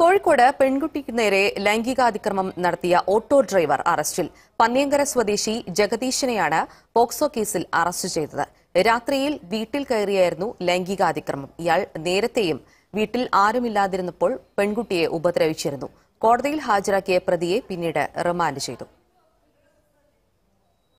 കോഴിക്കോട് പെൺകുട്ടിക്ക് നേരെ ലൈംഗികാതിക്രമം നടത്തിയ ഓട്ടോ ഡ്രൈവർ അറസ്റ്റിൽ പന്നിയങ്കര സ്വദേശി ജഗദീശനെയാണ് പോക്സോ കേസിൽ അറസ്റ്റ് ചെയ്തത് രാത്രിയിൽ വീട്ടിൽ കയറിയായിരുന്നു ലൈംഗികാതിക്രമം ഇയാൾ നേരത്തെയും വീട്ടിൽ ആരുമില്ലാതിരുന്നപ്പോൾ പെൺകുട്ടിയെ ഉപദ്രവിച്ചിരുന്നു കോടതിയിൽ ഹാജരാക്കിയ പ്രതിയെ പിന്നീട് റിമാൻഡ് ചെയ്തു